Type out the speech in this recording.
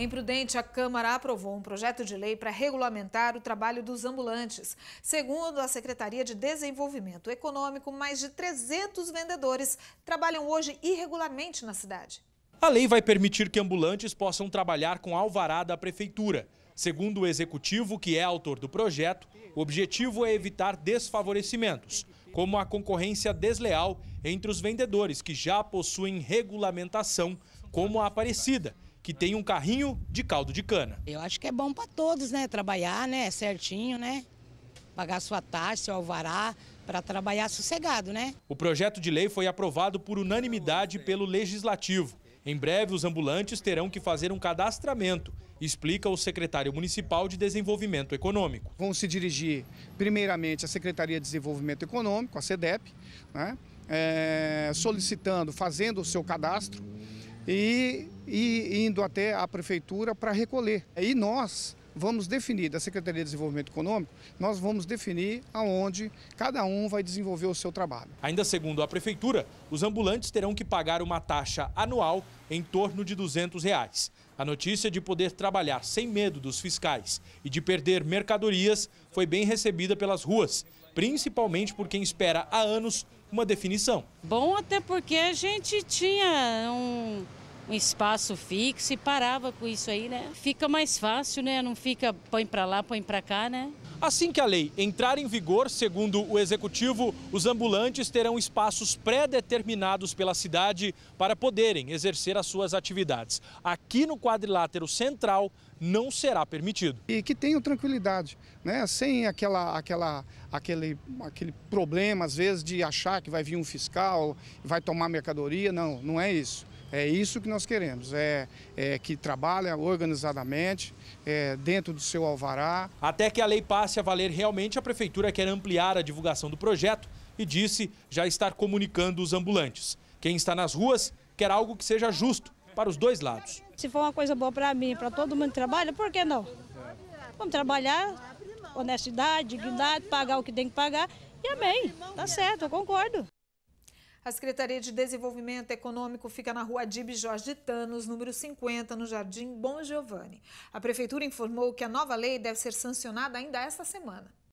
Em Prudente, a Câmara aprovou um projeto de lei para regulamentar o trabalho dos ambulantes. Segundo a Secretaria de Desenvolvimento Econômico, mais de 300 vendedores trabalham hoje irregularmente na cidade. A lei vai permitir que ambulantes possam trabalhar com alvará da prefeitura. Segundo o executivo, que é autor do projeto, o objetivo é evitar desfavorecimentos, como a concorrência desleal entre os vendedores que já possuem regulamentação, como a Aparecida, que tem um carrinho de caldo de cana. Eu acho que é bom para todos, né? Trabalhar, né? Certinho, né? Pagar sua taxa, seu alvará, para trabalhar sossegado, né? O projeto de lei foi aprovado por unanimidade pelo Legislativo. Em breve, os ambulantes terão que fazer um cadastramento, explica o secretário municipal de Desenvolvimento Econômico. Vão se dirigir, primeiramente, à Secretaria de Desenvolvimento Econômico, a SEDEP, né? É, solicitando, fazendo o seu cadastro e, e indo até a prefeitura para recolher. E nós vamos definir, da Secretaria de Desenvolvimento Econômico, nós vamos definir aonde cada um vai desenvolver o seu trabalho. Ainda segundo a Prefeitura, os ambulantes terão que pagar uma taxa anual em torno de R$ 200. Reais. A notícia de poder trabalhar sem medo dos fiscais e de perder mercadorias foi bem recebida pelas ruas, principalmente por quem espera há anos uma definição. Bom, até porque a gente tinha um um espaço fixo e parava com isso aí, né? Fica mais fácil, né? Não fica põe para lá, põe para cá, né? Assim que a lei entrar em vigor, segundo o executivo, os ambulantes terão espaços pré-determinados pela cidade para poderem exercer as suas atividades. Aqui no quadrilátero central não será permitido. E que tenham tranquilidade, né? Sem aquela aquela aquele aquele problema às vezes de achar que vai vir um fiscal, vai tomar mercadoria, não, não é isso. É isso que nós queremos, é, é que trabalhe organizadamente, é, dentro do seu alvará. Até que a lei passe a valer realmente, a prefeitura quer ampliar a divulgação do projeto e disse já estar comunicando os ambulantes. Quem está nas ruas quer algo que seja justo para os dois lados. Se for uma coisa boa para mim, para todo mundo que trabalha, por que não? Vamos trabalhar, honestidade, dignidade, pagar o que tem que pagar e amém. Tá certo, eu concordo. A Secretaria de Desenvolvimento Econômico fica na rua Dib Jorge Tanos, número 50, no Jardim Bom Giovanni. A Prefeitura informou que a nova lei deve ser sancionada ainda esta semana.